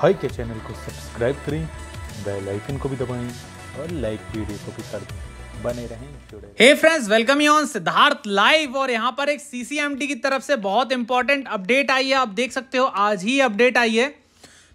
भाई के चैनल को सब्सक्राइब करें बेल आइकन को भी दबाएं और लाइक वीडियो को भी कर दें बने रहें friends welcome you on Siddharth live और यहाँ पर एक सीसीएमटी की तरफ से बहुत इंपॉर्टेंट अपडेट आई है आप देख सकते हो आज ही अपडेट आई है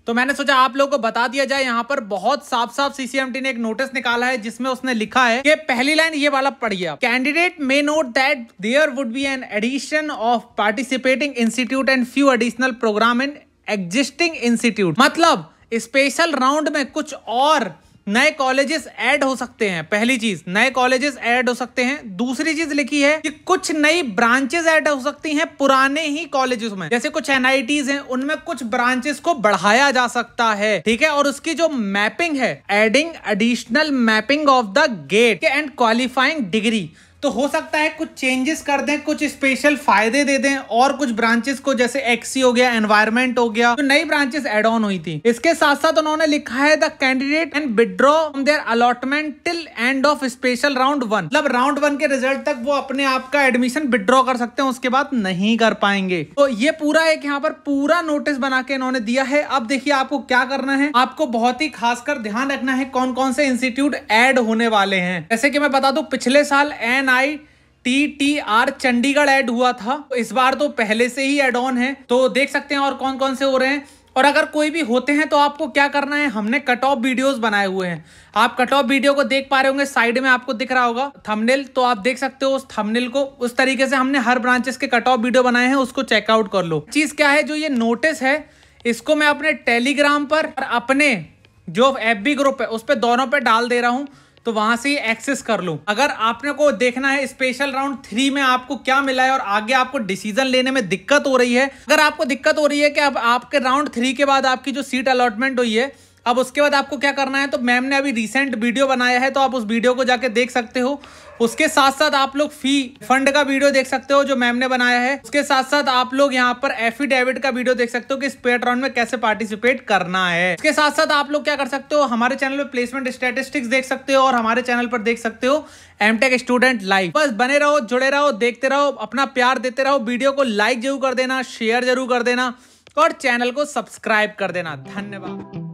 तो मैंने सोचा आप लोगों को बता दिया जाए यहाँ पर बहुत साफ साफ सीसीएमटी ने एक नोटिस निकाला है जिसमें उसने लिखा है कि पहली लाइन ये वाला पढ़िए आप candidate may note that there would be an addition of participating institute and few additional program in existing institute मतलब स्पेशल राउंड में कुछ और नए कॉलेजेस ऐड हो सकते हैं पहली चीज नए कॉलेजेस ऐड हो सकते हैं दूसरी चीज लिखी है कि कुछ नई ब्रांचेस ऐड हो सकती हैं पुराने ही कॉलेजेस में जैसे कुछ एनआईटीज हैं उनमें कुछ ब्रांचेस को बढ़ाया जा सकता है ठीक है और उसकी जो मैपिंग है adding additional mapping of the GATE and qualifying degree तो हो सकता है कुछ चेंजेस कर दें कुछ स्पेशल फायदे दे दें और कुछ ब्रांचेस को जैसे एक्सी हो गया एनवायरमेंट हो गया तो नई ब्रांचेस एड ऑन हुई थी इसके साथ साथ उन्होंने लिखा है the candidate and withdraw their allotment till end of special round one मतलब राउंड वन के रिजल्ट तक वो अपने आप का एडमिशन विद्रॉ कर सकते हैं उसके बाद नहीं कर पाएंगे तो ये पूरा एक यहाँ पर पूरा नोटिस बना के इन्होंने दिया है अब देखिए आपको क्या करना है आपको बहुत ही खासकर ध्यान रखना है कौन कौन से इंस्टीट्यूट एड होने वाले हैं जैसे की मैं बता दू पिछले साल N T T R Chandigarh add हुआ था इस बार तो पहले से ही एड ऑन है तो देख सकते हैं और कौन कौन से हो रहे हैं और अगर कोई भी होते हैं तो आपको क्या करना है हमने कट ऑफ वीडियोस बनाए हुए हैं आप कट ऑफ वीडियो को देख पा रहे होंगे साइड में आपको दिख रहा होगा थंबनेल तो आप देख सकते हो उस थंबनेल को उस तरीके से हमने हर ब्रांचेस के कट ऑफ वीडियो बनाए हैं उसको चेकआउट कर लो चीज़ क्या है जो ये नोटिस है इसको मैं अपने टेलीग्राम पर अपने जो एफ ग्रुप है उस पर दोनों पर डाल दे रहा हूँ तो वहां से एक्सेस कर लो अगर आपने को देखना है स्पेशल राउंड थ्री में आपको क्या मिला है और आगे आपको डिसीजन लेने में दिक्कत हो रही है अगर आपको दिक्कत हो रही है कि अब आपके राउंड थ्री के बाद आपकी जो सीट अलॉटमेंट हुई है अब उसके बाद आपको क्या करना है तो मैम ने अभी रिसेंट वीडियो बनाया है तो आप उस वीडियो को जाके देख सकते हो उसके साथ साथ आप लोग फी फंड का वीडियो देख सकते हो जो मैम ने बनाया है उसके साथ साथ आप लोग यहाँ पर एफिडेविट का वीडियो देख सकते हो कि इस राउंड में कैसे पार्टिसिपेट करना है उसके साथ साथ आप लोग क्या कर सकते हो हमारे चैनल पर प्लेसमेंट स्टेटिस्टिक्स देख सकते हो और हमारे चैनल पर देख सकते हो एमटेक स्टूडेंट लाइव बस बने रहो जुड़े रहो देखते रहो अपना प्यार देते रहो वीडियो को लाइक जरूर कर देना शेयर जरूर कर देना और चैनल को सब्सक्राइब कर देना धन्यवाद